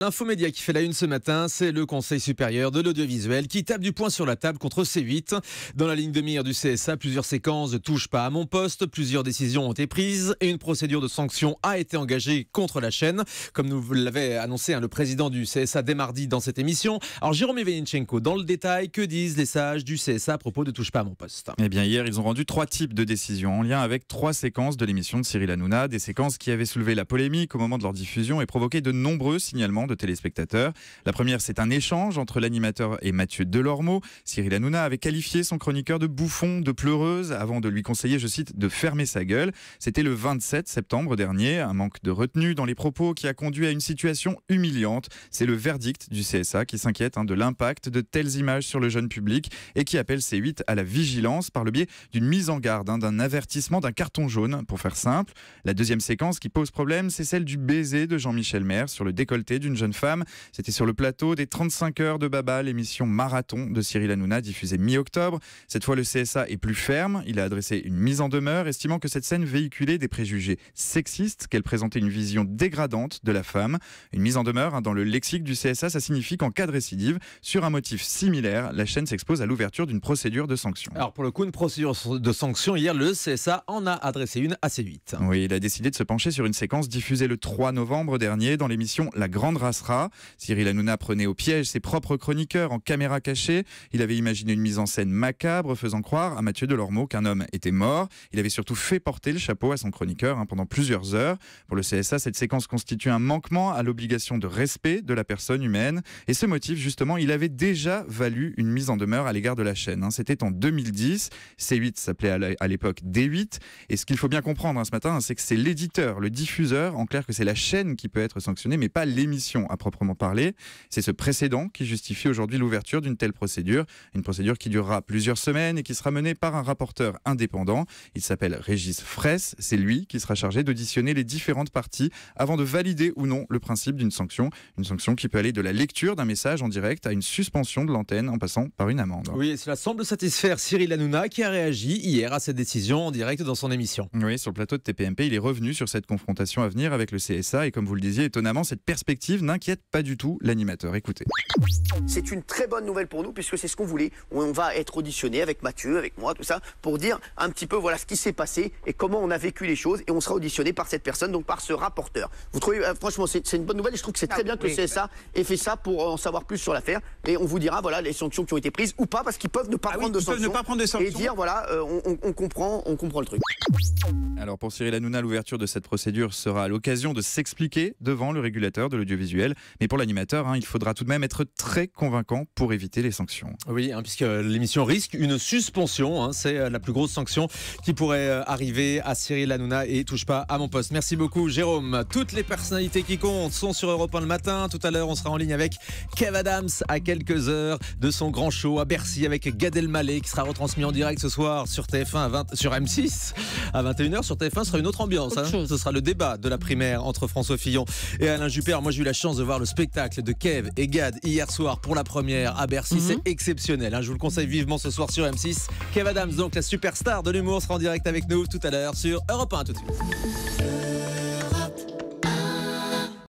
L'infomédia qui fait la une ce matin, c'est le Conseil supérieur de l'audiovisuel qui tape du poing sur la table contre C8. Dans la ligne de mire du CSA, plusieurs séquences ne touchent pas à mon poste, plusieurs décisions ont été prises et une procédure de sanction a été engagée contre la chaîne, comme nous l'avait annoncé hein, le président du CSA dès mardi dans cette émission. Alors Jérôme Evelinchenko, dans le détail, que disent les sages du CSA à propos de touche pas à mon poste Eh bien hier, ils ont rendu trois types de décisions en lien avec trois séquences de l'émission de Cyril Hanouna, des séquences qui avaient soulevé la polémique au moment de leur diffusion et provoqué de nombreux signalements de téléspectateurs. La première, c'est un échange entre l'animateur et Mathieu Delormeau. Cyril Hanouna avait qualifié son chroniqueur de bouffon, de pleureuse, avant de lui conseiller, je cite, de fermer sa gueule. C'était le 27 septembre dernier, un manque de retenue dans les propos qui a conduit à une situation humiliante. C'est le verdict du CSA qui s'inquiète hein, de l'impact de telles images sur le jeune public et qui appelle C8 à la vigilance par le biais d'une mise en garde, hein, d'un avertissement, d'un carton jaune, pour faire simple. La deuxième séquence qui pose problème, c'est celle du baiser de Jean-Michel Maire sur le décolleté d'une jeune femme. C'était sur le plateau des 35 heures de Baba, l'émission Marathon de Cyril Hanouna, diffusée mi-octobre. Cette fois, le CSA est plus ferme. Il a adressé une mise en demeure, estimant que cette scène véhiculait des préjugés sexistes, qu'elle présentait une vision dégradante de la femme. Une mise en demeure, hein, dans le lexique du CSA, ça signifie qu'en cas de récidive, sur un motif similaire, la chaîne s'expose à l'ouverture d'une procédure de sanction. Alors pour le coup, une procédure de sanction, hier, le CSA en a adressé une assez vite. Oui, il a décidé de se pencher sur une séquence diffusée le 3 novembre dernier dans l'émission La Grande passera Cyril Hanouna prenait au piège ses propres chroniqueurs en caméra cachée. Il avait imaginé une mise en scène macabre faisant croire à Mathieu Delormeau qu'un homme était mort. Il avait surtout fait porter le chapeau à son chroniqueur hein, pendant plusieurs heures. Pour le CSA, cette séquence constitue un manquement à l'obligation de respect de la personne humaine. Et ce motif, justement, il avait déjà valu une mise en demeure à l'égard de la chaîne. Hein. C'était en 2010. C8 s'appelait à l'époque D8. Et ce qu'il faut bien comprendre hein, ce matin, c'est que c'est l'éditeur, le diffuseur, en clair que c'est la chaîne qui peut être sanctionnée, mais pas l'émission à proprement parler. C'est ce précédent qui justifie aujourd'hui l'ouverture d'une telle procédure, une procédure qui durera plusieurs semaines et qui sera menée par un rapporteur indépendant. Il s'appelle Régis Fraisse, c'est lui qui sera chargé d'auditionner les différentes parties avant de valider ou non le principe d'une sanction, une sanction qui peut aller de la lecture d'un message en direct à une suspension de l'antenne en passant par une amende. Oui, cela semble satisfaire Cyril Hanouna qui a réagi hier à cette décision en direct dans son émission. Oui, sur le plateau de TPMP, il est revenu sur cette confrontation à venir avec le CSA et comme vous le disiez, étonnamment, cette perspective n'inquiète pas du tout l'animateur. Écoutez. C'est une très bonne nouvelle pour nous puisque c'est ce qu'on voulait. On va être auditionné avec Mathieu, avec moi, tout ça, pour dire un petit peu voilà ce qui s'est passé et comment on a vécu les choses. Et on sera auditionné par cette personne, donc par ce rapporteur. Vous trouvez, euh, franchement, c'est une bonne nouvelle. Et je trouve que c'est ah très bien que le CSA ait fait ça pour en savoir plus sur l'affaire. Et on vous dira voilà les sanctions qui ont été prises ou pas parce qu'ils peuvent ne pas ah prendre de sanctions. Ne pas prendre de Et dire voilà, euh, on, comprend, on comprend le truc. Alors pour Cyril Hanouna, l'ouverture de cette procédure sera l'occasion de s'expliquer devant le régulateur de l'audiovisuel mais pour l'animateur, hein, il faudra tout de même être très convaincant pour éviter les sanctions. Oui, hein, puisque euh, l'émission risque une suspension. Hein. c'est euh, la plus grosse sanction qui pourrait euh, arriver à Cyril Hanouna et touche pas à mon poste. Merci beaucoup, Jérôme. Toutes les personnalités qui comptent sont sur Europe 1 le matin. Tout à l'heure, on sera en ligne avec Kev Adams à quelques heures de son grand show à Bercy avec Gad Elmaleh qui sera retransmis en direct ce soir sur TF1 sur M6 à 21h. Sur TF1, ce sera une autre ambiance. ce sera le débat de la primaire entre François Fillon et Alain Juppé. moi, j'ai eu la de voir le spectacle de Kev et Gad hier soir pour la première à Bercy. Mhm. C'est exceptionnel. Hein. Je vous le conseille vivement ce soir sur M6. Kev Adams, donc la superstar de l'humour, sera en direct avec nous tout à l'heure sur Europe 1. Tout de suite.